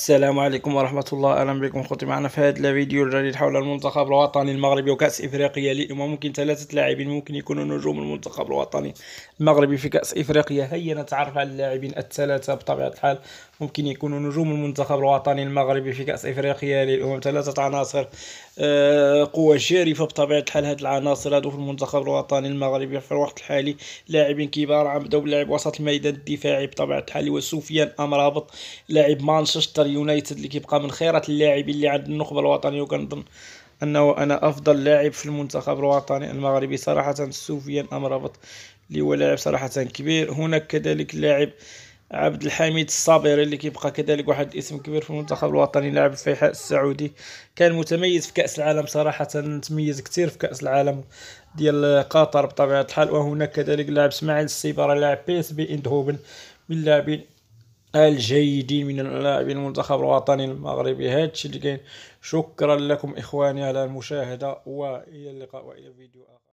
السلام عليكم ورحمة الله أهلا بكم خوتي معنا في هذا الفيديو الجديد حول المنتخب الوطني المغربي وكأس إفريقيا للأمم ممكن ثلاثة لاعبين ممكن يكونوا نجوم المنتخب الوطني المغربي في كأس إفريقيا هيا نتعرف على اللاعبين الثلاثة بطبيعة الحال ممكن يكونوا نجوم المنتخب الوطني المغربي في كأس إفريقيا للأمم ثلاثة عناصر آه، قوة شارفة بطبيعة الحال هاد العناصر هادو في المنتخب الوطني المغربي في الوقت الحالي لاعبين كبار عم بداو بلاعب وسط الميدان الدفاعي بطبيعة الحال وسفيان أمرابط لاعب مانشستر مانشستر يونايتد اللي كيبقى من خيرة اللاعبين اللي عند النخبة الوطنية وكنظن انه انا افضل لاعب في المنتخب الوطني المغربي صراحة سفيان امرابط اللي هو لاعب صراحة كبير هناك كذلك اللاعب عبد الحميد الصابر اللي كيبقى كذلك واحد الاسم كبير في المنتخب الوطني لاعب الفيحاء السعودي كان متميز في كاس العالم صراحه تميز كثير في كاس العالم ديال قطر بطبيعه الحال وهناك كذلك لاعب اسماعيل السيبره لاعب بي اس بي اندهوبن من اللاعبين الجيدين من اللاعبين المنتخب الوطني المغربي هذا الشيء اللي كاين شكرا لكم اخواني على المشاهده والى اللقاء والى فيديو اخر